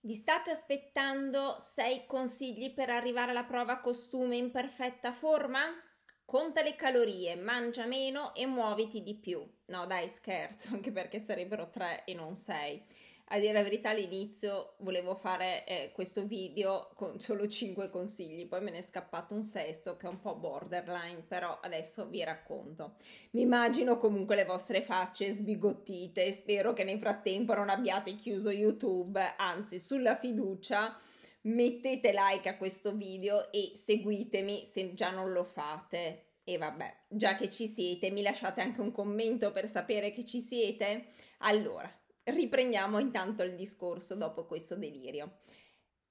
Vi state aspettando 6 consigli per arrivare alla prova costume in perfetta forma? Conta le calorie, mangia meno e muoviti di più. No dai scherzo, anche perché sarebbero 3 e non 6. A dire la verità, all'inizio volevo fare eh, questo video con solo 5 consigli, poi me ne è scappato un sesto che è un po' borderline, però adesso vi racconto. Mi immagino comunque le vostre facce sbigottite, spero che nel frattempo non abbiate chiuso YouTube, anzi sulla fiducia mettete like a questo video e seguitemi se già non lo fate. E vabbè, già che ci siete, mi lasciate anche un commento per sapere che ci siete. Allora, riprendiamo intanto il discorso dopo questo delirio.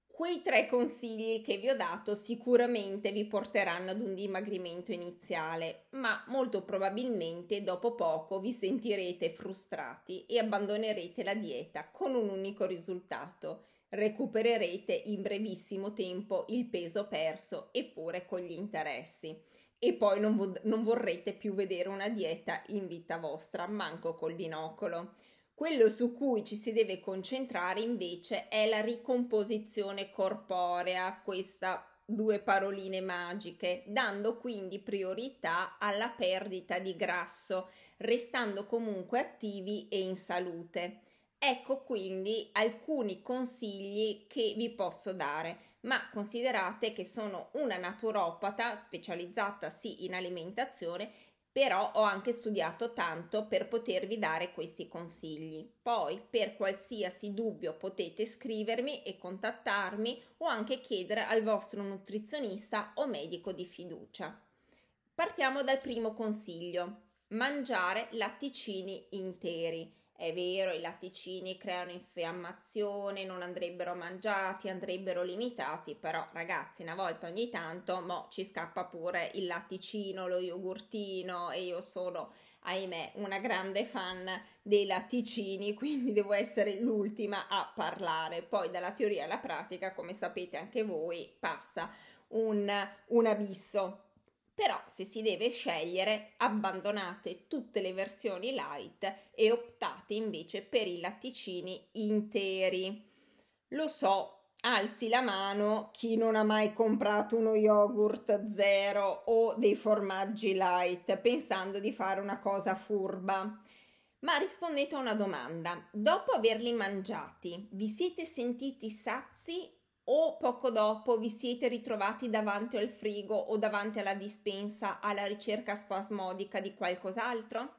Quei tre consigli che vi ho dato sicuramente vi porteranno ad un dimagrimento iniziale, ma molto probabilmente dopo poco vi sentirete frustrati e abbandonerete la dieta con un unico risultato. Recupererete in brevissimo tempo il peso perso eppure con gli interessi e poi non, vo- non vorrete più vedere una dieta in vita vostra, manco col binocolo. Quello su cui ci si deve concentrare invece è la ricomposizione corporea, questa due paroline magiche, dando quindi priorità alla perdita di grasso, restando comunque attivi e in salute. Ecco quindi alcuni consigli che vi posso dare, ma considerate che sono una naturopata specializzata sì in alimentazione però ho anche studiato tanto per potervi dare questi consigli. Poi, per qualsiasi dubbio, potete scrivermi e contattarmi o anche chiedere al vostro nutrizionista o medico di fiducia. Partiamo dal primo consiglio, mangiare latticini interi è vero, i latticini creano infiammazione, non andrebbero mangiati, andrebbero limitati, però ragazzi, una volta ogni tanto mo ci scappa pure il latticino, lo yogurtino e io sono, ahimè, una grande fan dei latticini, quindi devo essere l'ultima a parlare. Poi dalla teoria alla pratica, come sapete anche voi, passa un, un abisso. Però se si deve scegliere, abbandonate tutte le versioni light e optate invece per i latticini interi. Lo so, alzi la mano chi non ha mai comprato uno yogurt zero o dei formaggi light pensando di fare una cosa furba. Ma rispondete a una domanda. Dopo averli mangiati, vi siete sentiti sazi o poco dopo vi siete ritrovati davanti al frigo o davanti alla dispensa alla ricerca spasmodica di qualcos'altro?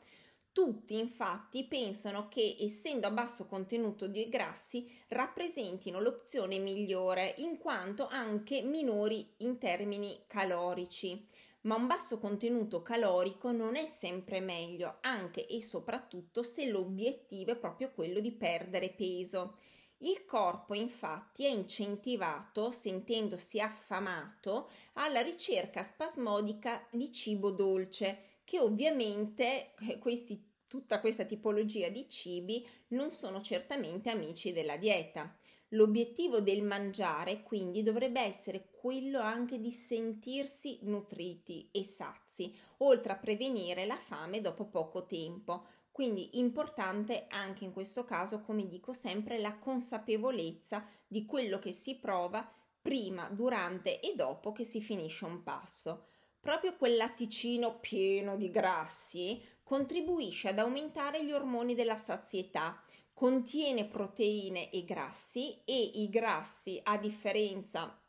Tutti infatti pensano che, essendo a basso contenuto di grassi, rappresentino l'opzione migliore, in quanto anche minori in termini calorici. Ma un basso contenuto calorico non è sempre meglio, anche e soprattutto se l'obiettivo è proprio quello di perdere peso. Il corpo infatti è incentivato, sentendosi affamato, alla ricerca spasmodica di cibo dolce, che ovviamente eh, questi, tutta questa tipologia di cibi non sono certamente amici della dieta. L'obiettivo del mangiare quindi dovrebbe essere quello anche di sentirsi nutriti e sazi, oltre a prevenire la fame dopo poco tempo, quindi importante anche in questo caso, come dico sempre, la consapevolezza di quello che si prova prima, durante e dopo che si finisce un passo. Proprio quel latticino pieno di grassi contribuisce ad aumentare gli ormoni della sazietà, contiene proteine e grassi e i grassi, a differenza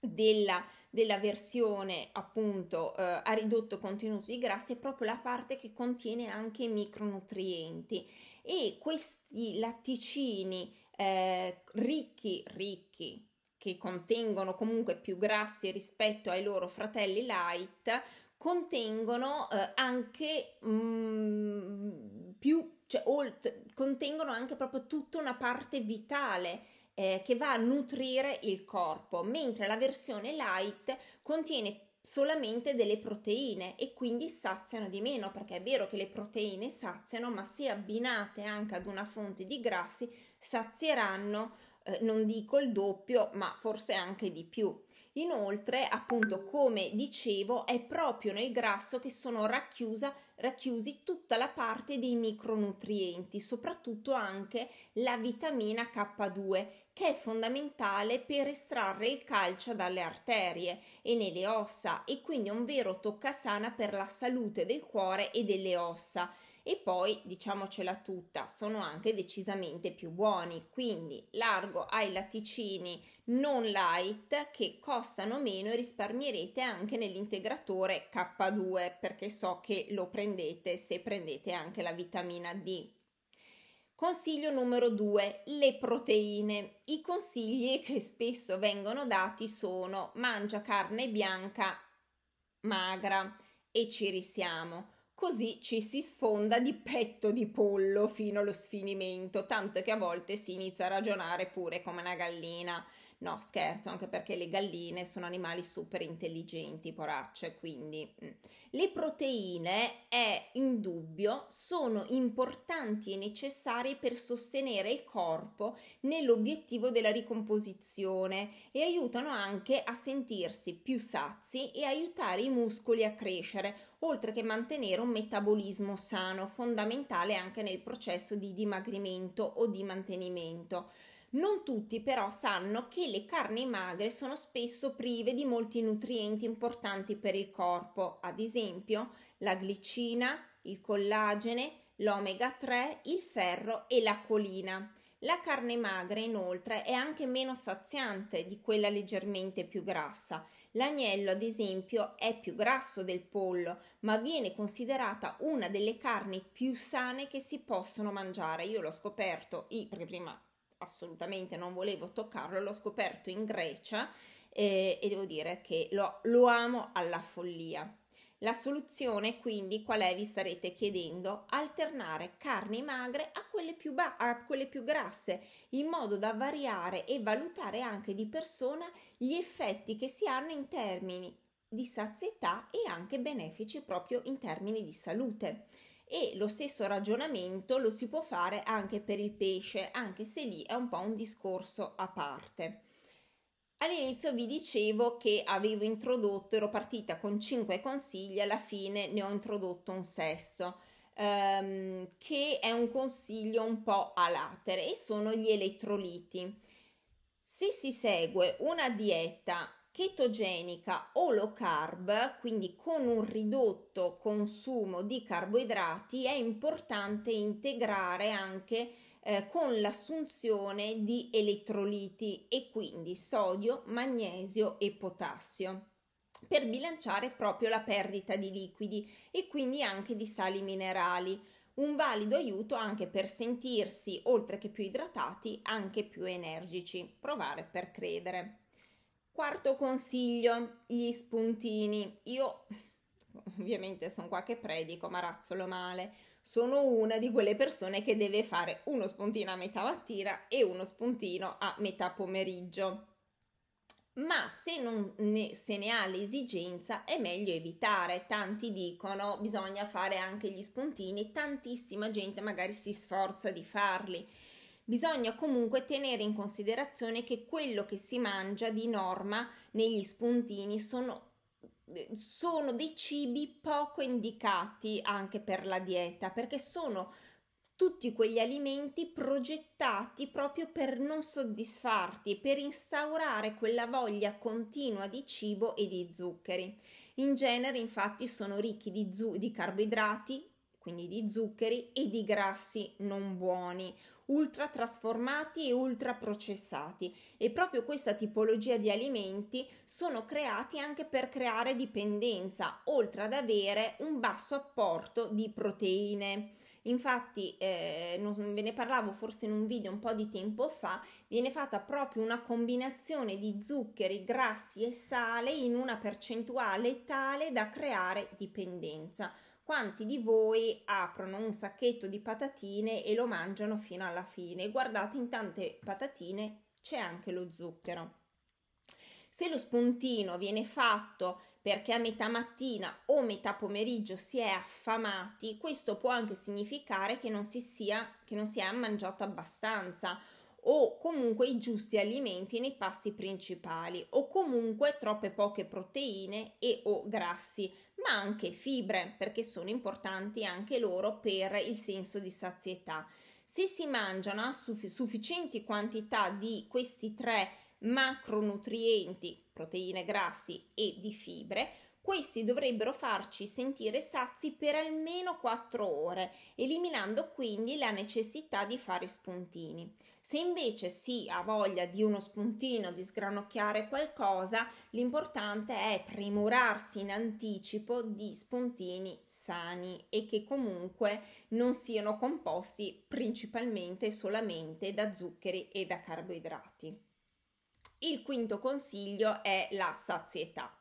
della, della, versione appunto eh, a ridotto contenuto di grassi è proprio la parte che contiene anche i micronutrienti e questi latticini eh, ricchi, ricchi che contengono comunque più grassi rispetto ai loro fratelli light contengono eh, anche mh, mm, più cioè, olt- contengono anche proprio tutta una parte vitale eh, che va a nutrire il corpo, mentre la versione light contiene solamente delle proteine e quindi saziano di meno, perché è vero che le proteine saziano, ma se abbinate anche ad una fonte di grassi, sazieranno, eh, non dico il doppio, ma forse anche di più. Inoltre, appunto, come dicevo, è proprio nel grasso che sono racchiusa, racchiusi tutta la parte dei micronutrienti, soprattutto anche la vitamina K2, che è fondamentale per estrarre il calcio dalle arterie e nelle ossa e quindi è un vero toccasana per la salute del cuore e delle ossa e poi diciamocela tutta, sono anche decisamente più buoni, quindi largo ai latticini non light che costano meno e risparmierete anche nell'integratore K2 perché so che lo prendete se prendete anche la vitamina D. Consiglio numero 2, le proteine. I consigli che spesso vengono dati sono mangia carne bianca magra e ci risiamo. Così ci si sfonda di petto di pollo fino allo sfinimento, tanto che a volte si inizia a ragionare pure come una gallina. No, scherzo, anche perché le galline sono animali super intelligenti, poracce, quindi... Mm. Le proteine, è indubbio, sono importanti e necessarie per sostenere il corpo nell'obiettivo della ricomposizione e aiutano anche a sentirsi più sazi e aiutare i muscoli a crescere, oltre che mantenere un metabolismo sano, fondamentale anche nel processo di dimagrimento o di mantenimento. Non tutti però sanno che le carni magre sono spesso prive di molti nutrienti importanti per il corpo, ad esempio la glicina, il collagene, l'omega 3, il ferro e la colina. La carne magra inoltre è anche meno saziante di quella leggermente più grassa L'agnello, ad esempio, è più grasso del pollo, ma viene considerata una delle carni più sane che si possono mangiare. Io l'ho scoperto, perché prima assolutamente non volevo toccarlo, l'ho scoperto in Grecia eh, e devo dire che lo, lo amo alla follia. La soluzione quindi qual è, vi starete chiedendo? Alternare carni magre a quelle, più ba- a quelle più grasse in modo da variare e valutare anche di persona gli effetti che si hanno in termini di sazietà e anche benefici proprio in termini di salute. E lo stesso ragionamento lo si può fare anche per il pesce, anche se lì è un po' un discorso a parte. All'inizio vi dicevo che avevo introdotto, ero partita con 5 consigli, alla fine ne ho introdotto un sesto, ehm, che è un consiglio un po' a latere e sono gli elettroliti. Se si segue una dieta chetogenica o low carb, quindi con un ridotto consumo di carboidrati, è importante integrare anche eh, con l'assunzione di elettroliti e quindi sodio, magnesio e potassio per bilanciare proprio la perdita di liquidi e quindi anche di sali minerali. Un valido aiuto anche per sentirsi, oltre che più idratati, anche più energici. Provare per credere. Quarto consiglio, gli spuntini. Io ovviamente sono qua che predico, ma razzolo male sono una di quelle persone che deve fare uno spuntino a metà mattina e uno spuntino a metà pomeriggio. Ma se, ne, se ne ha l'esigenza è meglio evitare. Tanti dicono bisogna fare anche gli spuntini, tantissima gente magari si sforza di farli. Bisogna comunque tenere in considerazione che quello che si mangia di norma negli spuntini sono eh, sono dei cibi poco indicati anche per la dieta perché sono tutti quegli alimenti progettati proprio per non soddisfarti, per instaurare quella voglia continua di cibo e di zuccheri. In genere infatti sono ricchi di, zu- di carboidrati, quindi di zuccheri e di grassi non buoni, ultra trasformati e ultra processati. E proprio questa tipologia di alimenti sono creati anche per creare dipendenza, oltre ad avere un basso apporto di proteine. Infatti, eh, non, ve ne parlavo forse in un video un po' di tempo fa, viene fatta proprio una combinazione di zuccheri, grassi e sale in una percentuale tale da creare dipendenza quanti di voi aprono un sacchetto di patatine e lo mangiano fino alla fine? Guardate, in tante patatine c'è anche lo zucchero. Se lo spuntino viene fatto perché a metà mattina o metà pomeriggio si è affamati, questo può anche significare che non si sia, non si è mangiato abbastanza o comunque i giusti alimenti nei passi principali o comunque troppe poche proteine e o grassi ma anche fibre, perché sono importanti anche loro per il senso di sazietà. Se si mangiano a sufficienti quantità di questi tre macronutrienti, proteine, grassi e di fibre, questi dovrebbero farci sentire sazi per almeno 4 ore, eliminando quindi la necessità di fare spuntini. Se invece si ha voglia di uno spuntino, di sgranocchiare qualcosa, l'importante è premurarsi in anticipo di spuntini sani e che comunque non siano composti principalmente e solamente da zuccheri e da carboidrati. Il quinto consiglio è la sazietà,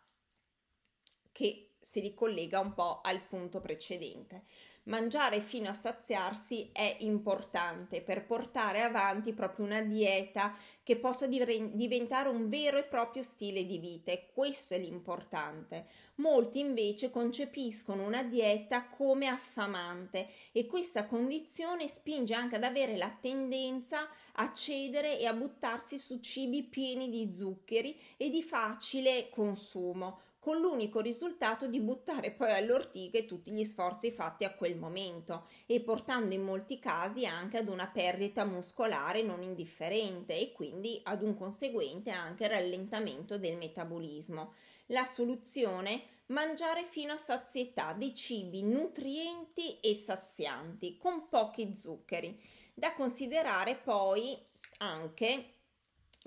che si ricollega un po' al punto precedente mangiare fino a saziarsi è importante per portare avanti proprio una dieta che possa diventare un vero e proprio stile di vita e questo è l'importante. Molti invece concepiscono una dieta come affamante e questa condizione spinge anche ad avere la tendenza a cedere e a buttarsi su cibi pieni di zuccheri e di facile consumo con l'unico risultato di buttare poi all'ortica tutti gli sforzi fatti a quel momento e portando in molti casi anche ad una perdita muscolare non indifferente e quindi ad un conseguente anche rallentamento del metabolismo. La soluzione? Mangiare fino a sazietà dei cibi nutrienti e sazianti con pochi zuccheri. Da considerare poi anche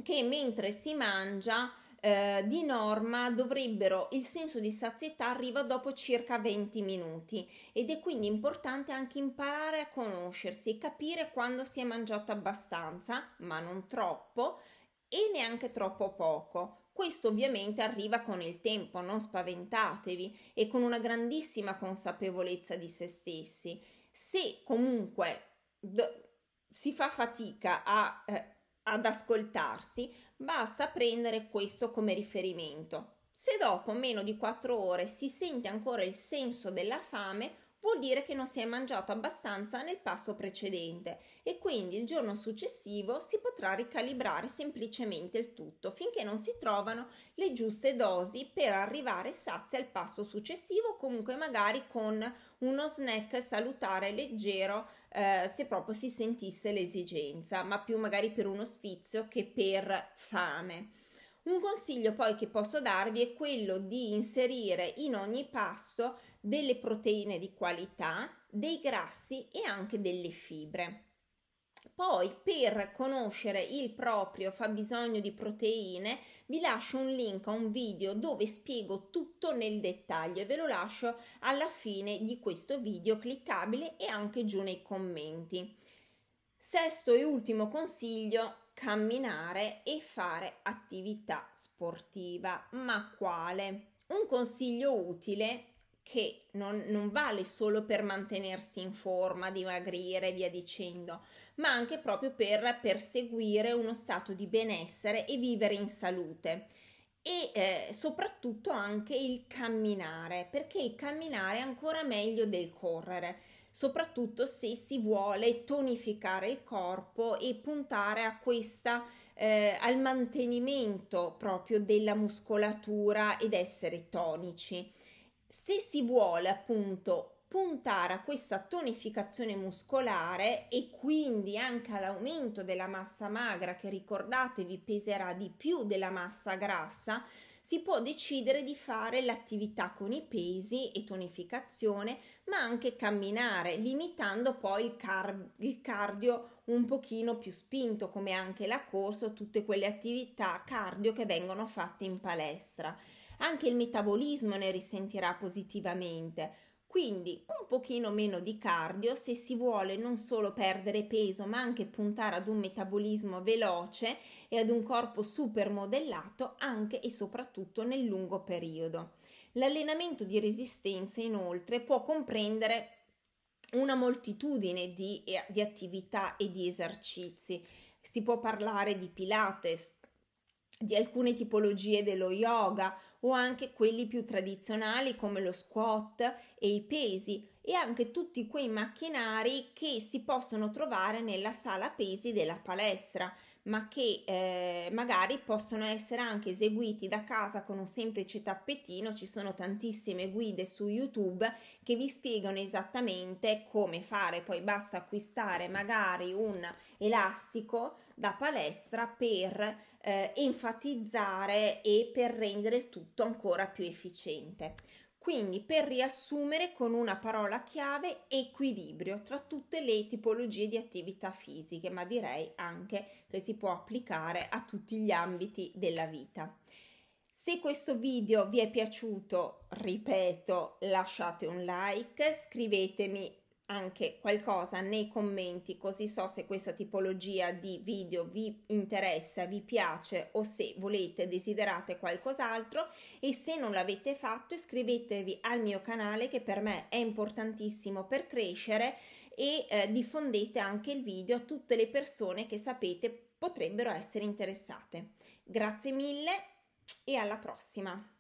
che mentre si mangia eh, di norma dovrebbero il senso di sazietà arriva dopo circa 20 minuti ed è quindi importante anche imparare a conoscersi e capire quando si è mangiato abbastanza, ma non troppo e neanche troppo poco. Questo ovviamente arriva con il tempo, non spaventatevi, e con una grandissima consapevolezza di se stessi. Se comunque do- si fa fatica a eh, ad ascoltarsi, basta prendere questo come riferimento. Se dopo meno di 4 ore si sente ancora il senso della fame, vuol dire che non si è mangiato abbastanza nel passo precedente e quindi il giorno successivo si potrà ricalibrare semplicemente il tutto finché non si trovano le giuste dosi per arrivare sazi al passo successivo, comunque magari con uno snack salutare leggero eh, se proprio si sentisse l'esigenza, ma più magari per uno sfizio che per fame. Un consiglio poi che posso darvi è quello di inserire in ogni pasto delle proteine di qualità, dei grassi e anche delle fibre. Poi per conoscere il proprio fabbisogno di proteine vi lascio un link a un video dove spiego tutto nel dettaglio e ve lo lascio alla fine di questo video cliccabile e anche giù nei commenti. Sesto e ultimo consiglio, camminare e fare attività sportiva, ma quale? Un consiglio utile che non, non, vale solo per mantenersi in forma, dimagrire e via dicendo, ma anche proprio per perseguire uno stato di benessere e vivere in salute e eh, soprattutto anche il camminare, perché il camminare è ancora meglio del correre, soprattutto se si vuole tonificare il corpo e puntare a questa, eh, al mantenimento proprio della muscolatura ed essere tonici. Se si vuole appunto puntare a questa tonificazione muscolare e quindi anche all'aumento della massa magra che ricordatevi peserà di più della massa grassa, si può decidere di fare l'attività con i pesi e tonificazione, ma anche camminare, limitando poi il, car- il cardio un pochino più spinto, come anche la corsa o tutte quelle attività cardio che vengono fatte in palestra anche il metabolismo ne risentirà positivamente. Quindi un pochino meno di cardio se si vuole non solo perdere peso ma anche puntare ad un metabolismo veloce e ad un corpo super modellato anche e soprattutto nel lungo periodo. L'allenamento di resistenza inoltre può comprendere una moltitudine di, eh, di attività e di esercizi. Si può parlare di Pilates, di alcune tipologie dello yoga o anche quelli più tradizionali come lo squat e i pesi e anche tutti quei macchinari che si possono trovare nella sala pesi della palestra ma che eh, magari possono essere anche eseguiti da casa con un semplice tappetino. Ci sono tantissime guide su YouTube che vi spiegano esattamente come fare. Poi basta acquistare magari un elastico da palestra per eh, enfatizzare e per rendere il tutto ancora più efficiente. Quindi, per riassumere con una parola chiave, equilibrio tra tutte le tipologie di attività fisiche, ma direi anche che si può applicare a tutti gli ambiti della vita. Se questo video vi è piaciuto, ripeto, lasciate un like, scrivetemi anche qualcosa nei commenti così so se questa tipologia di video vi interessa, vi piace o se volete, desiderate qualcos'altro e se non l'avete fatto iscrivetevi al mio canale che per me è importantissimo per crescere e eh, diffondete anche il video a tutte le persone che sapete potrebbero essere interessate. Grazie mille e alla prossima!